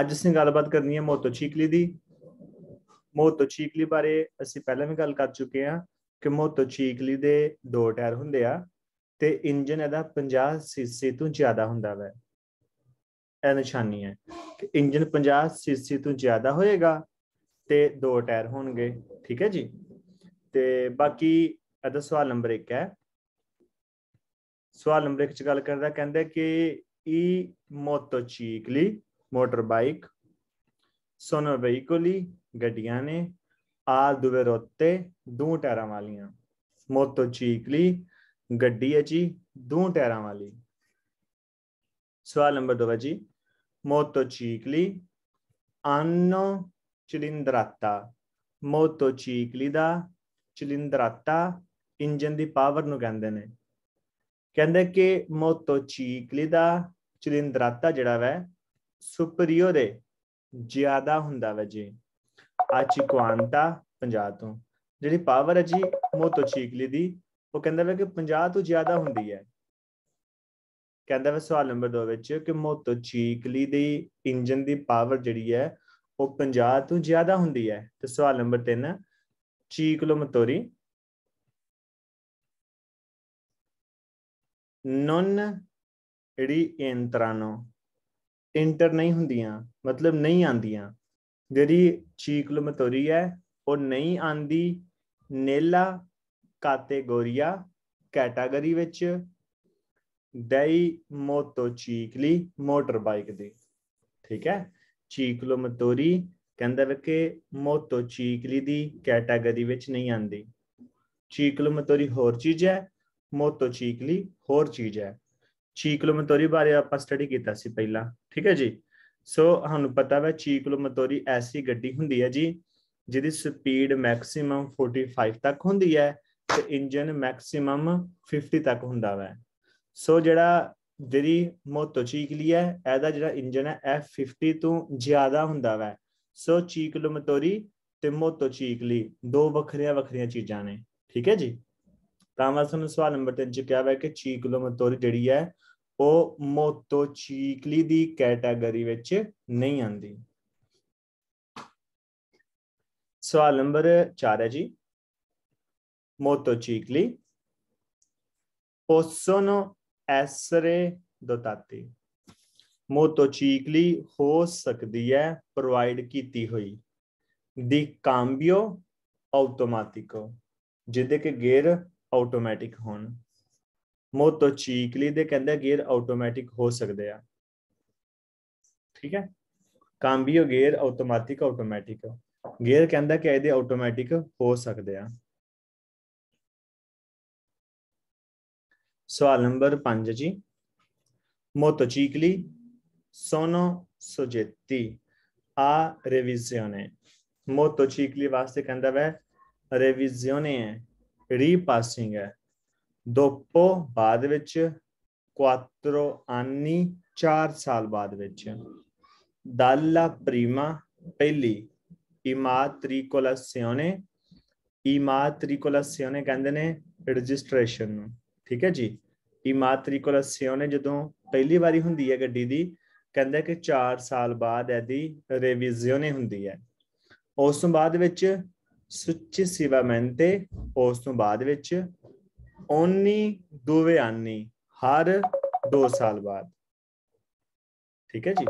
ਅੱਜ ਅਸੀਂ ਗੱਲਬਾਤ ਕਰਨੀ ਹੈ ਮੋਤੋ ਚੀਕਲੀ ਦੀ ਮੋਤੋ ਚੀਕਲੀ ਬਾਰੇ ਅਸੀਂ ਪਹਿਲਾਂ ਵੀ ਗੱਲ ਕਰ ਚੁੱਕੇ ਹਾਂ ਕਿ ਮੋਤੋ ਚੀਕਲੀ ਦੇ ਦੋ ਟਾਇਰ ਹੁੰਦੇ ਆ ਤੇ ਇੰਜਨ ਇਹਦਾ 50 ਸੀਸੀ ਤੋਂ ਜ਼ਿਆਦਾ ਹੁੰਦਾ ਵੈ ਇਹ ਨਿਸ਼ਾਨੀ ਹੈ ਕਿ ਇੰਜਨ 50 ਸੀਸੀ ਤੋਂ ਜ਼ਿਆਦਾ ਹੋਏਗਾ ਤੇ ਦੋ ਟਾਇਰ ਹੋਣਗੇ ਠੀਕ ਹੈ ਜੀ ਤੇ ਬਾਕੀ ਇਹਦਾ ਸਵਾਲ ਨੰਬਰ 1 ਹੈ ਸਵਾਲ ਨੰਬਰ 1 ਚ ਗੱਲ ਕਰਦਾ ਕਹਿੰਦਾ ਕਿ i e motocicli, motorbike, sono veicoli, ਗੱਡੀਆਂ ਨੇ ਆ ਦੁਵੇ ਰੋਤੇ ਦੋ ਟਾਇਰਾਂ ਵਾਲੀਆਂ ਮੋਟੋਚੀਕਲੀ ਗੱਡੀ ਹੈ ਜੀ ਦੋ ਟਾਇਰਾਂ ਵਾਲੀ ਸਵਾਲ ਨੰਬਰ 2 ਹੈ ਜੀ ਮੋਟੋਚੀਕਲੀ ਆਨੋ ਚਿਲਿੰਦਰਾਤਾ ਮੋਟੋਚੀਕਲੀ ਦਾ ਚਿਲਿੰਦਰਾਤਾ ਇੰਜਨ ਦੀ ਪਾਵਰ ਨੂੰ ਕਹਿੰਦੇ ਨੇ ਕਹਿੰਦੇ ਕਿ ਮੋਟੋਚੀਕਲੀ ਦਾ ਚਲਿੰਦਰਾਤਾ ਜਿਹੜਾ ਵੈ ਸੁਪਰੀਅਰ ਹੈ ਜ਼ਿਆਦਾ ਹੁੰਦਾ ਵੈ ਜੀ ਆਚਿਕਵਾਂਤਾ 50 ਤੋਂ ਜਿਹੜੀ ਪਾਵਰ ਹੈ ਜੀ ਮੋਤੋ ਚੀਕਲੀ ਦੀ ਉਹ ਕਹਿੰਦਾ ਵੈ ਕਿ 50 ਤੋਂ ਜ਼ਿਆਦਾ ਹੁੰਦੀ ਹੈ ਕਹਿੰਦਾ ਵੈ ਸਵਾਲ ਨੰਬਰ 2 ਵਿੱਚ ਕਿ ਮੋਤੋ ਚੀਕਲੀ ਦੀ ਇੰਜਨ ਦੀ ਪਾਵਰ ਜਿਹੜੀ ਹੈ ਉਹ 50 ਤੋਂ ਜ਼ਿਆਦਾ ਹੁੰਦੀ ਹੈ ਤੇ ਸਵਾਲ ਨੰਬਰ 3 ਚੀਕਲੋ ਮਤੋਰੀ ਨਨ ਜਿਹੜੀ ਇੰਤਰਾਨੋ ਇੰਟਰ ਨਹੀਂ ਹੁੰਦੀਆਂ ਮਤਲਬ ਨਹੀਂ ਆਂਦੀਆਂ ਜਿਹੜੀ ਚੀਕਲੋਮਤੋਰੀ ਹੈ ਉਹ ਨਹੀਂ ਆਂਦੀ ਨੇਲਾ ਕਾਟੇਗੋਰੀਆ ਕੈਟਾਗਰੀ ਵਿੱਚ ਡਾਈ ਮੋਟੋ ਚੀਕਲੀ ਮੋਟਰ ਬਾਈਕ ਦੀ ਠੀਕ ਹੈ ਚੀਕਲੋਮਤੋਰੀ ਕਹਿੰਦਾ ਕਿ ਮੋਟੋ ਚੀਕਲੀ ਦੀ ਕੈਟਾਗਰੀ ਵਿੱਚ ਨਹੀਂ ਆਂਦੀ ਚੀਕਲੋਮਤੋਰੀ ਹੋਰ ਚੀਜ਼ ਹੈ ਮੋਟੋ ਚੀਕਲੀ ਹੋਰ ਚੀਜ਼ ਹੈ ਚੀਕਲੋਮਤੋਰੀ ਬਾਰੇ ਆਪਾਂ ਸਟੱਡੀ ਕੀਤਾ ਸੀ ਪਹਿਲਾਂ ਠੀਕ ਹੈ ਜੀ ਸੋ ਤੁਹਾਨੂੰ ਪਤਾ ਹੈ ਚੀਕਲੋਮਤੋਰੀ ਐਸੀ ਗੱਡੀ ਹੁੰਦੀ ਹੈ ਜੀ ਜਿਹਦੀ ਸਪੀਡ ਮੈਕਸਿਮਮ 45 ਤੱਕ ਹੁੰਦੀ ਹੈ ਤੇ ਇੰਜਨ ਮੈਕਸਿਮਮ 50 ਤੱਕ ਹੁੰਦਾ ਹੈ ਸੋ ਜਿਹੜਾ ਜਿਹੜੀ ਮੋਟੋ ਚੀਕਲੀ ਹੈ ਇਹਦਾ ਜਿਹੜਾ ਇੰਜਨ ਹੈ ਇਹ 50 ਤੋਂ ਜ਼ਿਆਦਾ ਹੁੰਦਾ ਹੈ ਸੋ ਚੀਕਲੋਮਤੋਰੀ ਤੇ ਮੋਟੋ ਚੀਕਲੀ ਦੋ ਵੱਖਰੀਆਂ ਵੱਖਰੀਆਂ ਚੀਜ਼ਾਂ ਨੇ ਠੀਕ ਹੈ ਜੀ ਤਾਂ ਮੈਂ ਤੁਹਾਨੂੰ ਸਵਾਲ ਨੰਬਰ 3 ਚ ਕਿਹਾ ਹੈ ਕਿ ਚੀਕਲੋਮਤੋਰੀ ਜਿਹੜੀ ਹੈ ਉਹ ਮੋਟੋਚੀਕਲੀ ਦੀ ਕੈਟਾਗਰੀ ਵਿੱਚ ਨਹੀਂ ਆਂਦੀ ਸਵਾਲ ਨੰਬਰ 4 ਹੈ ਜੀ motocicli possono essere dotati motocicli ਹੋ ਸਕਦੀ ਹੈ ਪ੍ਰੋਵਾਈਡ ਕੀਤੀ ਹੋਈ ਦੀ ਕਾਮਬਿਓ ਆਟੋਮੈਟਿਕੋ ਜਿੱਦੇ ਕਿ ਗੇਅਰ ਆਟੋਮੈਟਿਕ ਹੋਣ ਮੋਟੋਚੀਕਲੀ ਦੇ ਕਹਿੰਦਾ ਗੇਅਰ ਆਟੋਮੈਟਿਕ ਹੋ ਸਕਦੇ ਆ ਠੀਕ ਹੈ ਕਾਂਬੀਓ ਗੇਅਰ ਆਟੋਮੈਟਿਕ ਆਟੋਮੈਟਿਕ ਗੇਅਰ ਕਹਿੰਦਾ ਕਿ ਇਹਦੇ ਆਟੋਮੈਟਿਕ ਹੋ ਸਕਦੇ ਆ ਸਵਾਲ ਨੰਬਰ 5 ਜੀ ਮੋਟੋਚੀਕਲੀ ਸੋਨੋ ਸੋਜੇਤੀ ਆ ਰਿਵੀਜ਼ਿਓਨੇ ਮੋਟੋਚੀਕਲੀ ਵਾਸਤੇ ਕਹਿੰਦਾ ਵੈ ਰਿਵੀਜ਼ਿਓਨੇ ਹੈ ਰੀਪਾਸਿੰਗ ਹੈ ਦੋਪੋ ਬਾਅਦ ਵਿੱਚ ਕੁਆਟਰੋ ਆਨੀ 4 ਸਾਲ ਬਾਅਦ ਵਿੱਚ ਦਾਲਾ ਪ੍ਰੀਮਾ ਪਹਿਲੀ ਇਮਾ ਤ੍ਰਿਕੋਲਾਸਿਓਨੇ ਇਮਾ ਤ੍ਰਿਕੋਲਾਸਿਓਨੇ ਕਹਿੰਦੇ ਨੇ ਰਜਿਸਟ੍ਰੇਸ਼ਨ ਨੂੰ ਠੀਕ ਹੈ ਜੀ ਇਮਾ ਤ੍ਰਿਕੋਲਾਸਿਓਨੇ ਜਦੋਂ ਪਹਿਲੀ ਵਾਰੀ ਹੁੰਦੀ ਹੈ ਗੱਡੀ ਦੀ ਕਹਿੰਦਾ ਕਿ 4 ਸਾਲ ਬਾਅਦ ਇਹਦੀ ਰਿਵੀਜ਼ਨ ਹੁੰਦੀ ਹੈ ਉਸ ਤੋਂ ਬਾਅਦ ਵਿੱਚ ਸੁਚਿ ਸਿਵਾਮੈਂਤੇ ਉਸ ਤੋਂ ਬਾਅਦ ਵਿੱਚ ਦੋਵੇਂ ਆਨੀ ਹਰ 2 ਸਾਲ ਬਾਅਦ ਠੀਕ ਹੈ ਜੀ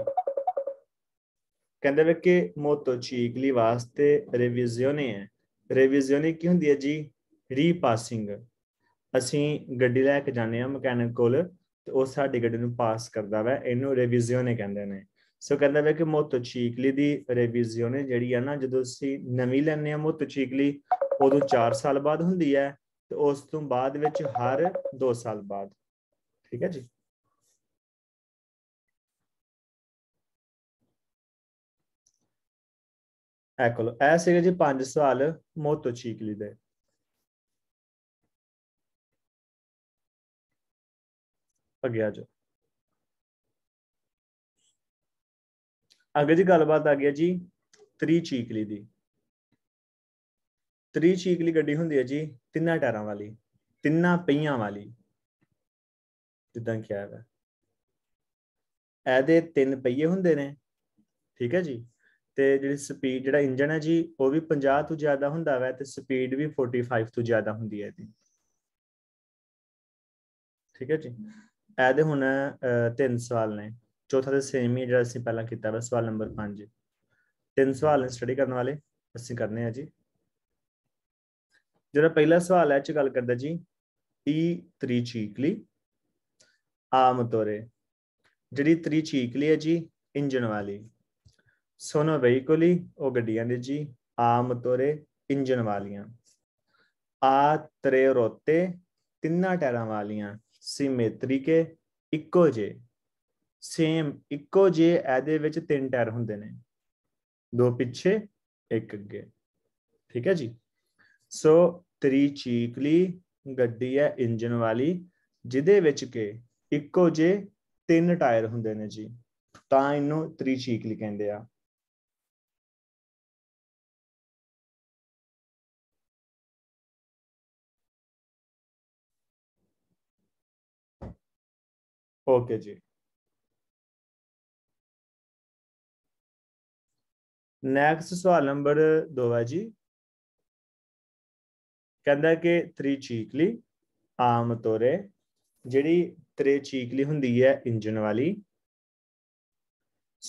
ਕਹਿੰਦੇ ਵੇ ਕਿ ਮੋਤੋ ਚੀਗਲੀ ਵਾਸਤੇ ਰਿਵੀਜ਼ਿਓਨੇ ਹੈ ਰਿਵੀਜ਼ਿਓਨੇ ਕੀ ਹੁੰਦੀ ਹੈ ਜੀ ਰੀਪਾਸਿੰਗ ਅਸੀਂ ਗੱਡੀ ਲੈ ਕੇ ਜਾਂਦੇ ਆ ਮਕੈਨਿਕ ਕੋਲ ਤੇ ਉਹ ਸਾਡੀ ਗੱਡੀ ਨੂੰ ਪਾਸ ਕਰਦਾ ਵਾ ਇਹਨੂੰ ਰਿਵੀਜ਼ਿਓਨੇ ਕਹਿੰਦੇ ਨੇ ਸੋ ਕਹਿੰਦੇ ਵੇ ਕਿ ਮੋਤੋ ਚੀਗਲੀ ਦੀ ਰਿਵੀਜ਼ਿਓਨੇ ਜਿਹੜੀ ਆ ਨਾ ਜਦੋਂ ਅਸੀਂ ਨਵੀਂ ਲੈਣੇ ਆ ਮੋਤੋ ਚੀਗਲੀ ਉਦੋਂ 4 ਸਾਲ ਬਾਅਦ ਹੁੰਦੀ ਹੈ ਤੇ ਉਸ ਤੋਂ ਬਾਅਦ ਵਿੱਚ ਹਰ 2 ਸਾਲ ਬਾਅਦ ਠੀਕ ਹੈ ਜੀ ਐਕਲ ਐ ਸੀਗੇ ਜੀ 5 ਸਵਾਲ ਮੋਤੋ ਚੀਕਲੀ ਦੇ ਅੱਗੇ ਆ ਜਾਓ ਅੱਗੇ ਦੀ ਗੱਲਬਾਤ ਆ ਗਈ ਜੀ ਤ੍ਰੀ ਚੀਕਲੀ ਦੀ ਤਰੀ ਚੀਕਲੀ ਗੱਡੀ ਹੁੰਦੀ ਹੈ ਜੀ ਤਿੰਨਾਂ ਟਾਇਰਾਂ ਵਾਲੀ ਤਿੰਨਾਂ ਪਹੀਆਂ ਵਾਲੀ ਜਿੱਦਾਂ ਕਿਹਾ ਹੈ ਇਹਦੇ ਤਿੰਨ ਪਹੀਏ ਹੁੰਦੇ ਨੇ ਠੀਕ ਹੈ ਜੀ ਤੇ ਜਿਹੜੀ ਸਪੀਡ ਜਿਹੜਾ ਇੰਜਨ ਹੈ ਜੀ ਉਹ ਵੀ 50 ਤੋਂ ਜ਼ਿਆਦਾ ਹੁੰਦਾ ਵੈ ਤੇ ਸਪੀਡ ਵੀ 45 ਤੋਂ ਜ਼ਿਆਦਾ ਹੁੰਦੀ ਹੈ ਇਹਦੀ ਠੀਕ ਹੈ ਜੀ ਇਹਦੇ ਹੁਣ ਤਿੰਨ ਸਵਾਲ ਨੇ ਚੌਥਾ ਤੇ ਸੇਮ ਹੀ ਜਿਹੜਾ ਅਸੀਂ ਪਹਿਲਾਂ ਕੀਤਾ ਵਾ ਸਵਾਲ ਨੰਬਰ 5 ਤਿੰਨ ਸਵਾਲ ਸਟੱਡੀ ਕਰਨ ਵਾਲੇ ਅਸੀਂ ਕਰਨੇ ਆ ਜੀ ਜਿਹੜਾ ਪਹਿਲਾ ਸਵਾਲ ਹੈ ਚ ਗੱਲ ਕਰਦਾ ਜੀ ਈ ਚੀਕਲੀ ਆਮ ਤੌਰੇ ਜਿਹੜੀ ਤ੍ਰੀ ਚੀਕਲੀ ਹੈ ਜੀ ਇੰਜਨ ਵਾਲੀ ਸੋਨੋ ਵਹੀਕਲੀ ਉਹ ਗੱਡੀਆਂ ਦੇ ਜੀ ਆਮ ਤੌਰੇ ਇੰਜਨ ਵਾਲੀਆਂ ਆ ਤਰੇ ਰੋਤੇ ਤਿੰਨਾਂ ਟਾਇਰਾਂ ਵਾਲੀਆਂ ਕੇ ਇੱਕੋ ਜੇ ਸੇਮ ਇੱਕੋ ਜੇ ਇਹਦੇ ਵਿੱਚ ਤਿੰਨ ਟਾਇਰ ਹੁੰਦੇ ਨੇ ਦੋ ਪਿੱਛੇ ਇੱਕ ਅੱਗੇ ਠੀਕ ਹੈ ਜੀ ਸੋ ਚੀਕਲੀ ਗੱਡੀ ਹੈ ਇੰਜਨ ਵਾਲੀ ਜਿਹਦੇ ਵਿੱਚ ਕਿ ਇੱਕੋ ਜੇ ਤਿੰਨ ਟਾਇਰ ਹੁੰਦੇ ਨੇ ਜੀ ਤਾਂ ਇਹਨੂੰ ਚੀਕਲੀ ਕਹਿੰਦੇ ਆ ਓਕੇ ਜੀ ਨੈਕਸਟ ਸਵਾਲ ਨੰਬਰ 2 ਹੈ ਜੀ ਕਹਿੰਦਾ ਕਿ ਤ੍ਰੀ ਚੀਕਲੀ ਆਮ ਤੋਰੇ ਜਿਹੜੀ ਤ੍ਰੇ ਚੀਕਲੀ ਹੁੰਦੀ ਹੈ ਇੰਜਨ ਵਾਲੀ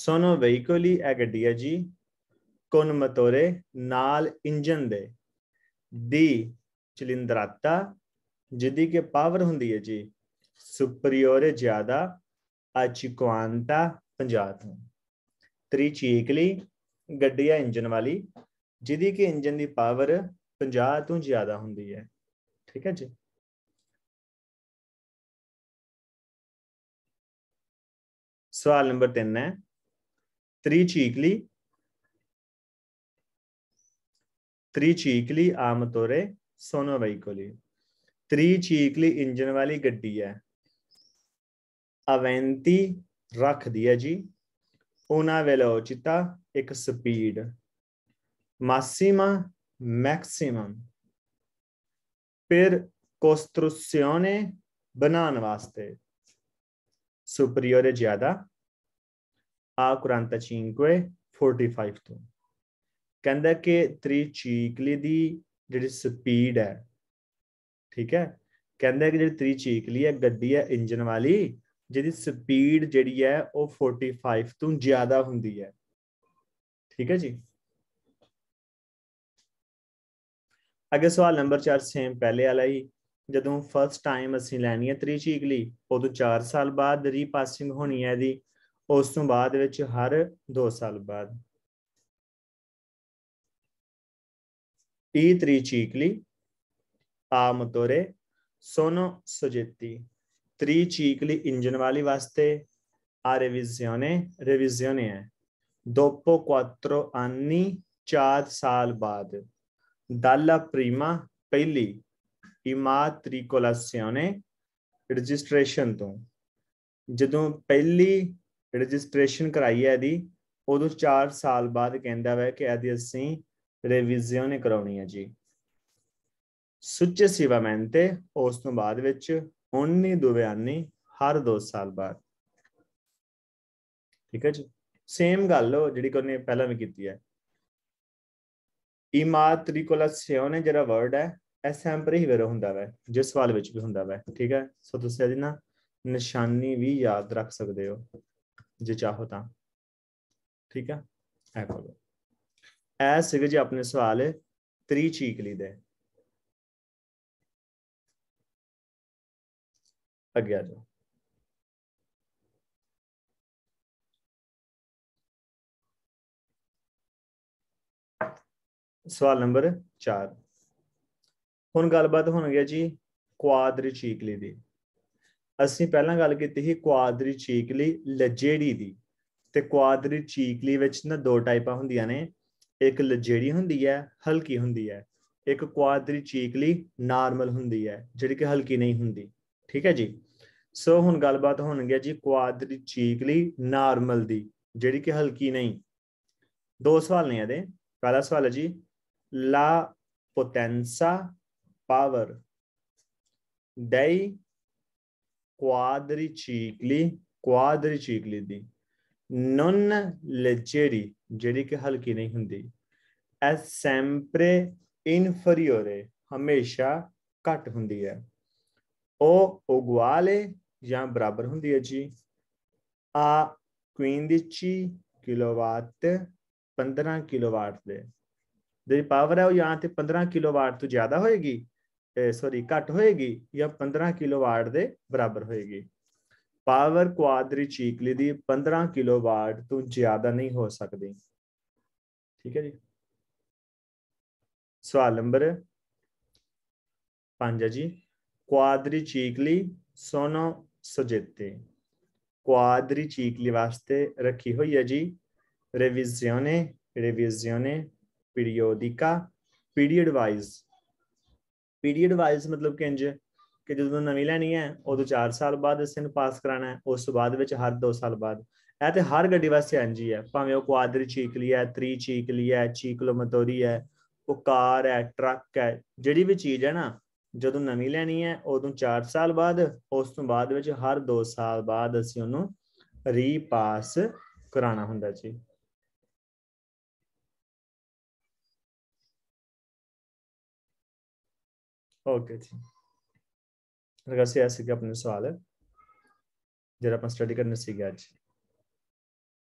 ਸੋਨੋ ਵਹੀਕਲੀ ਐ ਗੱਡੀ ਹੈ ਜੀ ਕੋਨ ਮਤੋਰੇ ਨਾਲ ਇੰਜਨ ਦੇ ਦੀ ਚਲਿੰਦਰਾਤਾ ਜਿਹਦੀ ਕਿ ਪਾਵਰ ਹੁੰਦੀ ਹੈ ਜੀ ਸੁਪਰੀਓਰ ਜ਼ਿਆਦਾ ਅਚਿਕਵਾਂਤਾ 50 ਤੋਂ ਤ੍ਰੀ ਚੀਕਲੀ ਗੱਡੀ ਹੈ ਇੰਜਨ ਵਾਲੀ ਜਿਹਦੀ ਕਿ ਇੰਜਨ ਦੀ ਪਾਵਰ 50 ਤੋਂ ਜ਼ਿਆਦਾ ਹੁੰਦੀ ਹੈ ਠੀਕ ਹੈ ਜੀ ਸਵਾਲ ਨੰਬਰ 3 ਹੈ ਚੀਕਲੀ ਚੀਕਲੀ ਆਮ ਆਮਤੌਰੇ ਸੋਨੋ ਤ੍ਰੀ ਚੀਕਲੀ ਇੰਜਨ ਵਾਲੀ ਗੱਡੀ ਹੈ ਅਵੈਂਤੀ ਰੱਖਦੀ ਹੈ ਜੀ ਉਹਨਾਂ ਵੇਲੋਚਿਤਾ ਇੱਕ ਸਪੀਡ ਮਾਸੀਮਾ ਮੈਕਸਿਮਮ ਪਰ ਕੋਸਟਰੂਸੀਓਨੇ ਬਣਾਉਣ ਵਾਸਤੇ ਸੁਪਰੀਓਰ ਜ਼ਿਆਦਾ ਆ 45 45 ਤੋਂ ਕਹਿੰਦਾ ਕਿ ਚੀਕਲੀ ਦੀ ਜਿਹੜੀ ਸਪੀਡ ਹੈ ਠੀਕ ਹੈ ਕਹਿੰਦਾ ਕਿ ਜਿਹੜੀ ਚੀਕਲੀ ਹੈ ਗੱਡੀ ਹੈ ਇੰਜਨ ਵਾਲੀ ਜਿਹਦੀ ਸਪੀਡ ਜਿਹੜੀ ਹੈ ਉਹ 45 ਤੋਂ ਜ਼ਿਆਦਾ ਹੁੰਦੀ ਹੈ ਠੀਕ ਹੈ ਜੀ ਅਗੇ ਸਵਾਲ ਨੰਬਰ 4 ਸੇਮ ਪਹਿਲੇ ਵਾਲਾ ਹੀ ਜਦੋਂ ਫਸਟ ਟਾਈਮ ਅਸੀਂ ਲੈਣੀ ਹੈ ਚੀਕ ਲਈ ਉਦੋਂ 4 ਸਾਲ ਬਾਅਦ ਰੀਪਾਸਿੰਗ ਹੋਣੀ ਹੈ ਦੀ ਉਸ ਤੋਂ ਬਾਅਦ ਵਿੱਚ ਹਰ 2 ਸਾਲ ਬਾਅਦ ਈ e ਚੀਕ ਲਈ ਆਮ ਤੋਰੇ ਸੋਨੋ ਸੁਜੇਤੀ ਚੀਕ ਲਈ ਇੰਜਨ ਵਾਲੀ ਵਾਸਤੇ ਆ ਰਿਵੀਜ਼ਿਓਨੇ ਰਿਵੀਜ਼ਿਓਨੇ ਹੈ ਦੋਪੋ 4 anni 4 ਸਾਲ ਬਾਅਦ dalla prima ਪਹਿਲੀ ਇਮਾਟ੍ਰਿਕੋਲਾਸੀਓਨੇ ਰਜਿਸਟ੍ਰੇਸ਼ਨ ਤੋਂ ਜਦੋਂ ਪਹਿਲੀ ਰਜਿਸਟ੍ਰੇਸ਼ਨ ਕਰਾਈ ਹੈ ਦੀ ਉਦੋਂ 4 ਸਾਲ ਬਾਅਦ ਕਹਿੰਦਾ ਵੈ ਕਿ ਇਹਦੀ ਅਸੀਂ ਰਿਵੀਜ਼ਨ ਕਰਾਉਣੀ ਹੈ ਜੀ ਸੁੱਚੇ ਸੇਵਾਮੈਂਤੇ ਉਸ ਤੋਂ ਬਾਅਦ ਵਿੱਚ 19 ਦੁਵਿਆਨੀ ਹਰ 2 ਸਾਲ ਬਾਅਦ ਠੀਕ ਹੈ ਜੀ ਸੇਮ ਗੱਲ ਜਿਹੜੀ ਕੋਨੇ ਪਹਿਲਾਂ ਵੀ ਕੀਤੀ ਹੈ ਇਮਾਤ੍ਰਿਕੁਲਾਸੀਓਨ ਜਿਹੜਾ ਵਰਡ ਹੈ ਇਹ ਸੈਂਪਲ ਹੀ ਵੇਰ ਹੁੰਦਾ ਵੈ ਜਿਸ ਸਵਾਲ ਵਿੱਚ ਵੀ ਹੁੰਦਾ ਵੈ ਠੀਕ ਹੈ ਸੋ ਤੁਸੀਂ ਇਹਦੀ ਨਾ ਨਿਸ਼ਾਨੀ ਵੀ ਯਾਦ ਰੱਖ ਸਕਦੇ ਹੋ ਜੇ ਚਾਹੋ ਤਾਂ ਠੀਕ ਹੈ ਐ ਕਰੋ ਐ ਸੀਗੇ ਜੀ ਆਪਣੇ ਸਵਾਲ ਤਰੀ ਚੀਕ ਲਈ ਦੇ ਅੱਗੇ ਆ ਜਾਓ ਸਵਾਲ ਨੰਬਰ 4 ਹੁਣ ਗੱਲਬਾਤ ਹੋਣ ਗਿਆ ਜੀ ਕੁਆਦਰੀ ਚੀਕਲੀ ਦੀ ਅਸੀਂ ਪਹਿਲਾਂ ਗੱਲ ਕੀਤੀ ਸੀ ਕੁਆਦਰੀ ਚੀਕਲੀ ਲਜੇੜੀ ਦੀ ਤੇ ਕੁਆਦਰੀ ਚੀਕਲੀ ਵਿੱਚ ਨਾ ਦੋ ਟਾਈਪਾਂ ਹੁੰਦੀਆਂ ਨੇ ਇੱਕ ਲਜੇੜੀ ਹੁੰਦੀ ਹੈ ਹਲਕੀ ਹੁੰਦੀ ਹੈ ਇੱਕ ਕੁਆਦਰੀ ਚੀਕਲੀ ਨਾਰਮਲ ਹੁੰਦੀ ਹੈ ਜਿਹੜੀ ਕਿ ਹਲਕੀ ਨਹੀਂ ਹੁੰਦੀ ਠੀਕ ਹੈ ਜੀ ਸੋ ਹੁਣ ਗੱਲਬਾਤ ਹੋਣ ਗਿਆ ਜੀ ਕੁਆਦਰੀ ਚੀਕਲੀ ਨਾਰਮਲ ਦੀ ਜਿਹੜੀ ਕਿ ਹਲਕੀ ਨਹੀਂ ਦੋ ਸਵਾਲ ਨੇ ਇਹਦੇ ਪਹਿਲਾ ਸਵਾਲ ਹੈ ਜੀ la potenza power dei quadricicli quadricicli di non leggeri ਜਿਹੜੀ ਕਿ ਹਲਕੀ ਨਹੀਂ ਹੁੰਦੀ ਐ ਸੈਂਪਰੇ ਇਨਫਰੀਓਰੇ ਹਮੇਸ਼ਾ ਘੱਟ ਹੁੰਦੀ ਹੈ ਉਹ ਉਗਵਾਲੇ ਜਾਂ ਬਰਾਬਰ ਹੁੰਦੀ ਹੈ ਜੀ ਆ 15 ਕਿਲੋਵਾਟ 15 ਕਿਲੋਵਾਟ ਦੇ ਜਿਹੜੀ ਪਾਵਰ ਹੈ ਉਹ ਜਾਂ ਤੇ 15 ਕਿਲੋਵਾਟ ਤੋਂ ਜ਼ਿਆਦਾ ਹੋਏਗੀ ਸੌਰੀ ਘੱਟ ਹੋਏਗੀ ਜਾਂ 15 ਕਿਲੋਵਾਟ ਦੇ ਬਰਾਬਰ ਹੋਏਗੀ ਪਾਵਰ ਕੁਆਡਰੀਚੀਕਲੀ ਦੀ 15 ਕਿਲੋਵਾਟ ਤੋਂ ਜ਼ਿਆਦਾ ਨਹੀਂ ਹੋ ਸਕਦੀ ਠੀਕ ਹੈ ਜੀ ਸਵਾਲ ਨੰਬਰ 5 ਜੀ ਕੁਆਡਰੀਚੀਕਲੀ ਸੋਨੋ ਸੋਜੇਤੇ ਕੁਆਡਰੀਚੀਕਲੀ ਵਾਸਤੇ ਰੱਖੀ ਹੋਈ ਹੈ ਜੀ ਰਿਵੀਜ਼ਿਓਨੇ ਰਿਵੀਜ਼ਿਓਨੇ ਪੀਰੀਓਡਿਕਾ ਪੀਰੀਅਡ ਵਾਈਜ਼ ਪੀਰੀਅਡ ਵਾਈਜ਼ ਮਤਲਬ ਕਿ ਇੰਜ ਕਿ ਜਦੋਂ ਨਵੀਂ ਲੈਣੀ ਹੈ ਉਦੋਂ 4 ਸਾਲ ਬਾਅਦ ਇਸ ਨੂੰ ਪਾਸ ਕਰਾਣਾ ਹੈ ਉਸ ਤੋਂ ਬਾਅਦ ਵਿੱਚ ਹਰ 2 ਸਾਲ ਬਾਅਦ ਇਹ ਤੇ ਹਰ ਗੱਡੀ ਵਾਸਤੇ ਇੰਜੀ ਹੈ ਭਾਵੇਂ ਉਹ ਕੁਆਦਰੀ ਲਈ ਹੈ ਤ੍ਰੀ ਲਈ ਹੈ ਚੀਕਲੋ ਮਤੋਰੀ ਹੈ ਉਹ ਕਾਰ ਹੈ ਟਰੱਕ ਹੈ ਜਿਹੜੀ ਵੀ ਚੀਜ਼ ਹੈ ਨਾ ਜਦੋਂ ਨਵੀਂ ਲੈਣੀ ਹੈ ਉਦੋਂ 4 ਸਾਲ ਬਾਅਦ ਉਸ ਤੋਂ ਬਾਅਦ ਵਿੱਚ ਹਰ 2 ਸਾਲ ਬਾਅਦ ਅਸੀਂ ਉਹਨੂੰ ਰੀਪਾਸ ਕਰਾਣਾ ਹੁੰਦਾ ਜੀ ਓਕੇ ਜੀ ਅਗਰ ਅਸੀਂ ਆਸੇ ਕਿ ਆਪਣੇ ਸਵਾਲ ਹੈ ਜਿਹੜਾ ਆਪਾਂ ਸਟੱਡੀ ਕਰਨਾ ਸੀਗਾ ਅੱਜ